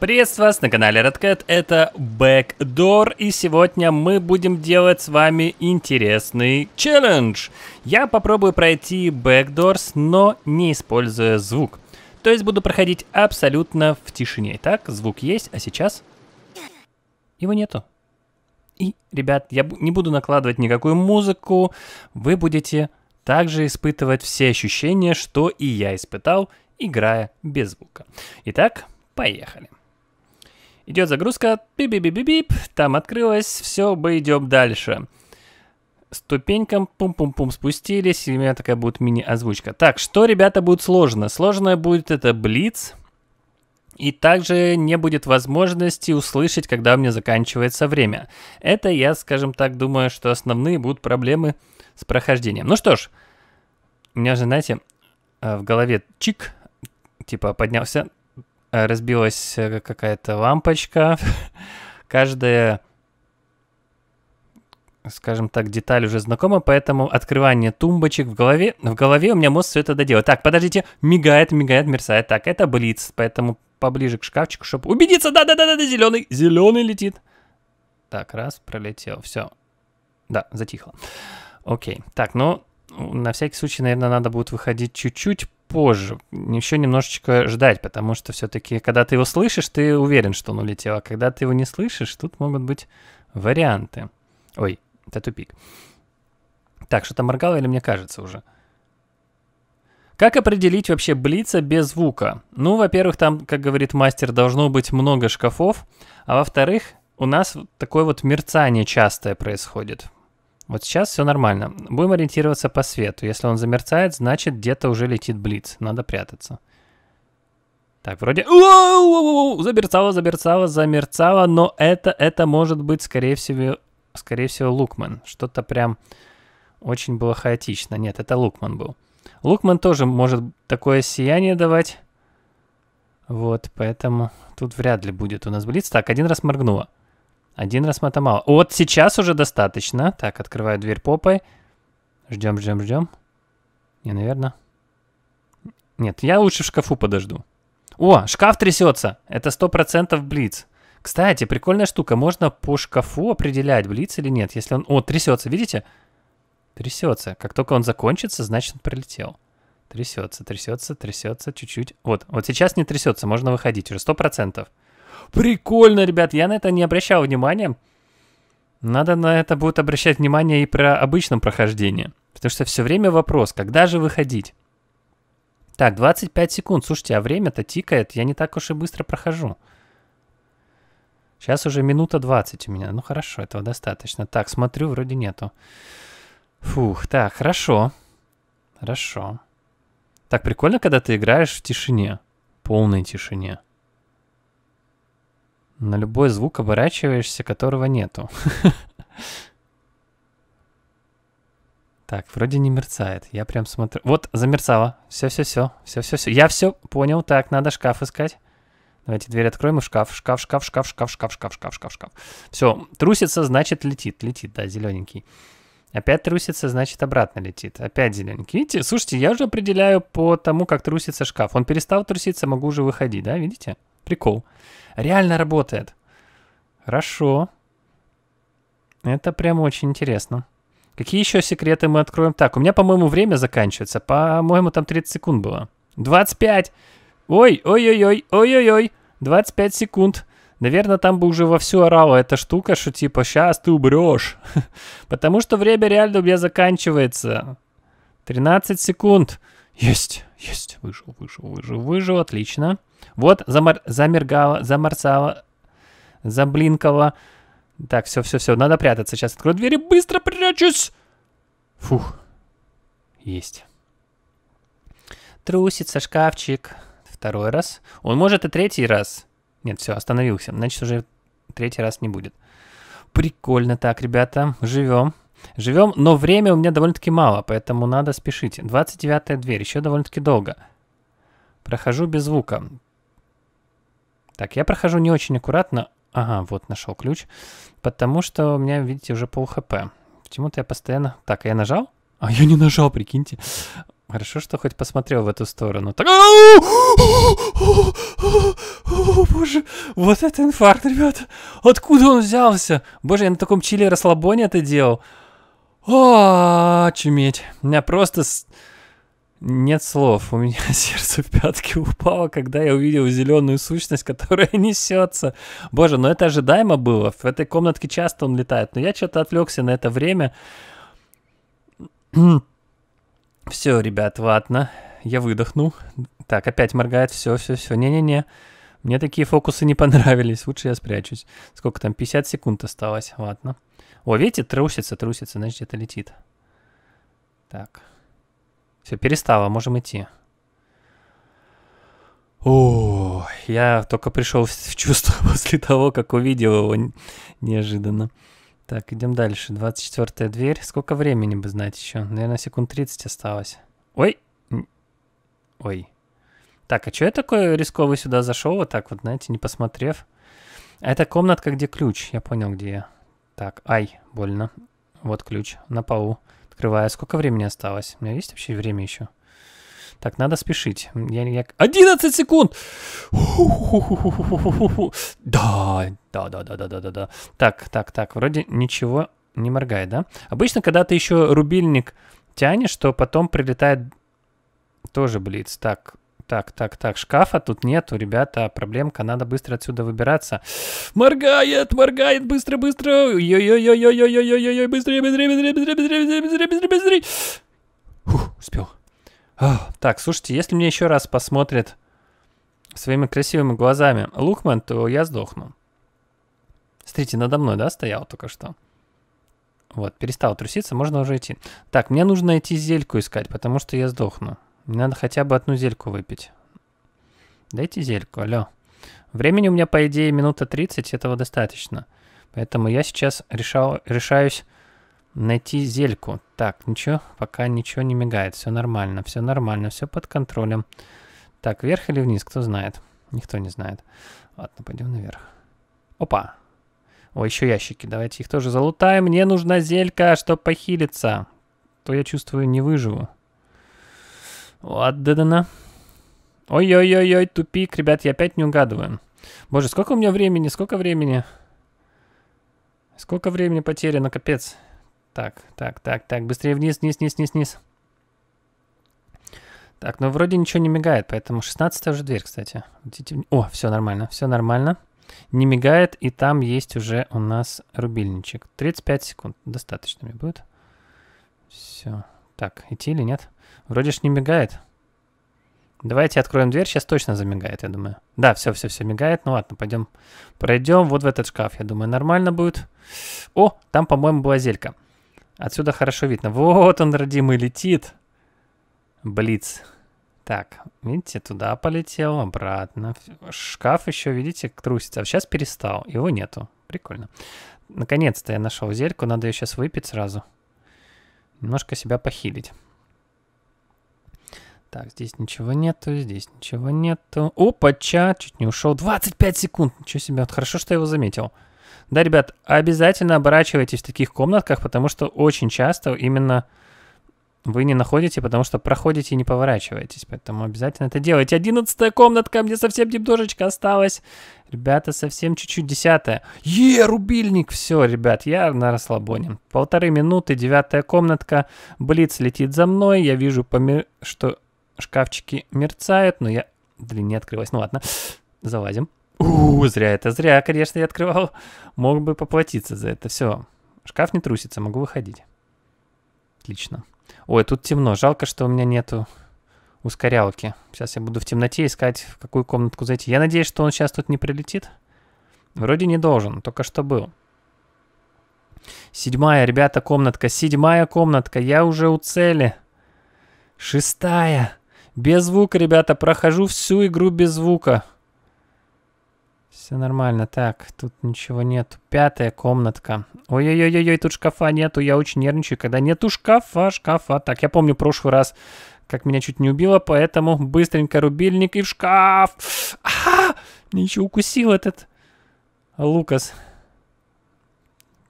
Приветствую вас на канале RedCat, это Backdoor, и сегодня мы будем делать с вами интересный челлендж. Я попробую пройти Backdoors, но не используя звук. То есть буду проходить абсолютно в тишине. Итак, звук есть, а сейчас его нету. И, ребят, я не буду накладывать никакую музыку, вы будете также испытывать все ощущения, что и я испытал, играя без звука. Итак, поехали. Идет загрузка, бип-бип-бип-бип, там открылось, все, бы идем дальше. Ступенькам, пум-пум-пум, спустились, и у меня такая будет мини-озвучка. Так, что, ребята, будет сложно? Сложное будет это блиц, и также не будет возможности услышать, когда у меня заканчивается время. Это я, скажем так, думаю, что основные будут проблемы с прохождением. Ну что ж, у меня же, знаете, э, в голове чик, типа поднялся Э, разбилась э, какая-то лампочка. Каждая, скажем так, деталь уже знакома, поэтому открывание тумбочек в голове... В голове у меня мозг все это доделал. Так, подождите, мигает, мигает, мерцает. Так, это блиц, поэтому поближе к шкафчику, чтобы убедиться. Да-да-да-да, зеленый, зеленый летит. Так, раз, пролетел, все. Да, затихло. Окей. Так, ну, на всякий случай, наверное, надо будет выходить чуть-чуть позже. Еще немножечко ждать, потому что все-таки, когда ты его слышишь, ты уверен, что он улетел, а когда ты его не слышишь, тут могут быть варианты. Ой, это тупик. Так, что-то моргало или мне кажется уже? Как определить вообще блица без звука? Ну, во-первых, там, как говорит мастер, должно быть много шкафов, а во-вторых, у нас такое вот мерцание частое происходит. Вот сейчас все нормально. Будем ориентироваться по свету. Если он замерцает, значит где-то уже летит блиц. Надо прятаться. Так, вроде... замерцало, замерцало, замерцало, но это, это может быть, скорее всего, скорее всего, Лукман. Что-то прям очень было хаотично. Нет, это Лукман был. Лукман тоже может такое сияние давать. Вот, поэтому тут вряд ли будет у нас блиц. Так, один раз моргнуло. Один раз мата Вот сейчас уже достаточно. Так, открываю дверь попой. Ждем, ждем, ждем. Не, наверное. Нет, я лучше в шкафу подожду. О, шкаф трясется. Это сто процентов блиц. Кстати, прикольная штука. Можно по шкафу определять, блиц или нет. Если он... О, трясется, видите? Трясется. Как только он закончится, значит он пролетел. Трясется, трясется, трясется чуть-чуть. Вот, вот сейчас не трясется, можно выходить уже сто процентов. Прикольно, ребят, я на это не обращал внимания. Надо на это будет обращать внимание и про обычном прохождении. Потому что все время вопрос, когда же выходить? Так, 25 секунд. Слушайте, а время-то тикает, я не так уж и быстро прохожу. Сейчас уже минута 20 у меня. Ну хорошо, этого достаточно. Так, смотрю, вроде нету. Фух, так, хорошо. Хорошо. Так прикольно, когда ты играешь в тишине. Полной тишине. На любой звук оборачиваешься, которого нету. Так, вроде не мерцает. Я прям смотрю. Вот, замерцало. Все-все-все. Все-все-все. Я все понял. Так, надо шкаф искать. Давайте дверь откроем шкаф, шкаф, шкаф, шкаф, шкаф, шкаф, шкаф, шкаф, шкаф, шкаф. Все, трусится, значит летит, летит, да, зелененький. Опять трусится, значит обратно летит. Опять зелененький. Видите, слушайте, я уже определяю по тому, как трусится шкаф. Он перестал труситься, могу уже выходить, да, видите? Прикол. Реально работает. Хорошо. Это прям очень интересно. Какие еще секреты мы откроем? Так, у меня, по-моему, время заканчивается. По-моему, там 30 секунд было. 25! Ой, ой-ой-ой, ой-ой-ой. 25 секунд. Наверное, там бы уже вовсю орала эта штука, что типа «сейчас ты убрешь». Потому что время реально у меня заканчивается. 13 секунд. Есть. Есть, выжил, выжил, выжил, выжил, отлично. Вот, замор... замергало, заморцало, заблинкало. Так, все, все, все, надо прятаться. Сейчас открою двери, быстро прячусь. Фух, есть. Трусится шкафчик. Второй раз. Он может и третий раз. Нет, все, остановился. Значит, уже третий раз не будет. Прикольно так, ребята. Живем. Живем, но время у меня довольно-таки мало, поэтому надо спешить. 29 дверь, еще довольно-таки долго. Прохожу без звука. Так, я прохожу не очень аккуратно. Ага, вот нашел ключ. Потому что у меня, видите, уже пол хп. Почему-то я постоянно... Так, я нажал? А я не нажал, прикиньте. Хорошо, что хоть посмотрел в эту сторону. Так... боже, вот это инфаркт, ребята. Откуда он взялся? Боже, я на таком чиле расслабоне это делал. О, чуметь. У меня просто с... нет слов. У меня сердце в пятки упало, когда я увидел зеленую сущность, которая несется. Боже, ну это ожидаемо было. В этой комнатке часто он летает. Но я что-то отвлекся на это время. Все, ребят, ладно. Я выдохнул. Так, опять моргает. Все, все, все. Не-не-не. Мне такие фокусы не понравились, лучше я спрячусь. Сколько там, 50 секунд осталось, ладно. О, видите, трусится, трусится, значит это летит. Так. Все, перестало, можем идти. О, я только пришел в чувство после того, как увидел его неожиданно. Так, идем дальше. 24-я дверь. Сколько времени бы знать еще? Наверное, секунд 30 осталось. Ой! Ой. Так, а что я такой рисковый сюда зашел, вот так вот, знаете, не посмотрев? А это комнатка, где ключ. Я понял, где я. Так, ай, больно. Вот ключ на полу. Открываю. Сколько времени осталось? У меня есть вообще время еще? Так, надо спешить. Я, я... 11 секунд! Да, да, да, да, да, да, да, да. Так, так, так, вроде ничего не моргает, да? Обычно, когда ты еще рубильник тянешь, то потом прилетает тоже блиц. Так, так, так, так, шкафа тут нету, ребята, проблемка, надо быстро отсюда выбираться. Моргает, моргает, быстро, быстро, ой-ой-ой-ой-ой-ой-ой-ой, быстрее, быстрее, быстрее, быстрее, быстрее, быстрее, быстрее, быстрее. Фух, успел. А, так, слушайте, если мне еще раз посмотрят своими красивыми глазами Лукман, то я сдохну. Смотрите, надо мной, да, стоял только что? Вот, перестал труситься, можно уже идти. Так, мне нужно идти зельку искать, потому что я сдохну. Надо хотя бы одну зельку выпить. Дайте зельку, алло. Времени у меня, по идее, минута 30, этого достаточно. Поэтому я сейчас решал, решаюсь найти зельку. Так, ничего, пока ничего не мигает. Все нормально, все нормально, все под контролем. Так, вверх или вниз, кто знает? Никто не знает. Ладно, пойдем наверх. Опа. О, еще ящики. Давайте их тоже залутаем. Мне нужна зелька, чтобы похилиться. То я чувствую, не выживу. Ладно. Ой-ой-ой-ой, тупик, ребят, я опять не угадываю. Боже, сколько у меня времени, сколько времени? Сколько времени потеряно, капец. Так, так, так, так, быстрее вниз, вниз, вниз, вниз, вниз. Так, ну вроде ничего не мигает, поэтому 16 уже дверь, кстати. О, все нормально, все нормально. Не мигает, и там есть уже у нас рубильничек. 35 секунд, достаточно мне будет. Все. Так, идти или нет? Вроде ж не мигает. Давайте откроем дверь, сейчас точно замигает, я думаю. Да, все, все, все мигает. Ну ладно, пойдем. Пройдем вот в этот шкаф, я думаю, нормально будет. О, там, по-моему, была зелька. Отсюда хорошо видно. Вот он, родимый, летит. Блиц. Так, видите, туда полетел, обратно. Шкаф еще, видите, трусится. А сейчас перестал, его нету. Прикольно. Наконец-то я нашел зельку, надо ее сейчас выпить сразу немножко себя похилить. Так, здесь ничего нету, здесь ничего нету. Опа-ча, чуть не ушел. 25 секунд, ничего себе. Хорошо, что я его заметил. Да, ребят, обязательно оборачивайтесь в таких комнатках, потому что очень часто именно вы не находите, потому что проходите и не поворачиваетесь. Поэтому обязательно это делайте. Одиннадцатая комнатка, мне совсем немножечко осталось. Ребята, совсем чуть-чуть десятая. Е, рубильник! Все, ребят, я на расслабоне. Полторы минуты, девятая комнатка. Блиц летит за мной. Я вижу, что шкафчики мерцают, но я... Блин, не открылась. Ну ладно, залазим. У, зря это, зря, конечно, я открывал. Мог бы поплатиться за это. Все, шкаф не трусится, могу выходить. Отлично. Ой, тут темно. Жалко, что у меня нету ускорялки. Сейчас я буду в темноте искать, в какую комнатку зайти. Я надеюсь, что он сейчас тут не прилетит. Вроде не должен, только что был. Седьмая, ребята, комнатка. Седьмая комнатка. Я уже у цели. Шестая. Без звука, ребята. Прохожу всю игру без звука. Все нормально. Так, тут ничего нет. Пятая комнатка. Ой-ой-ой-ой, тут шкафа нету. Я очень нервничаю, когда нету шкафа, шкафа. Так, я помню прошлый раз, как меня чуть не убило, поэтому быстренько рубильник и в шкаф. А, -а, -а! Меня укусил этот Лукас.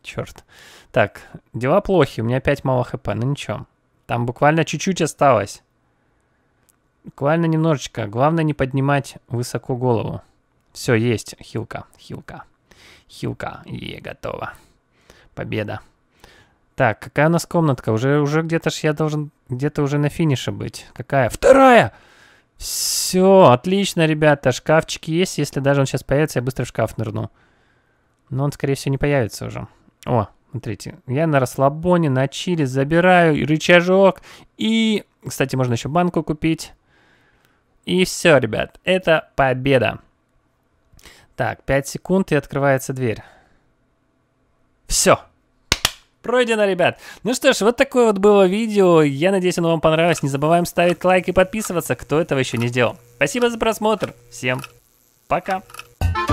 Черт. Так, дела плохи. У меня опять мало хп. но ну ничего. Там буквально чуть-чуть осталось. Буквально немножечко. Главное не поднимать высоко голову. Все, есть. Хилка, хилка, хилка. И готово. Победа. Так, какая у нас комнатка? Уже, уже где-то ж я должен... Где-то уже на финише быть. Какая? Вторая! Все, отлично, ребята. Шкафчики есть. Если даже он сейчас появится, я быстро в шкаф нырну. Но он, скорее всего, не появится уже. О, смотрите. Я на расслабоне, на чили забираю рычажок. И, кстати, можно еще банку купить. И все, ребят. Это победа. Так, 5 секунд и открывается дверь. Все. Пройдено, ребят. Ну что ж, вот такое вот было видео. Я надеюсь, оно вам понравилось. Не забываем ставить лайк и подписываться, кто этого еще не сделал. Спасибо за просмотр. Всем пока. Пока.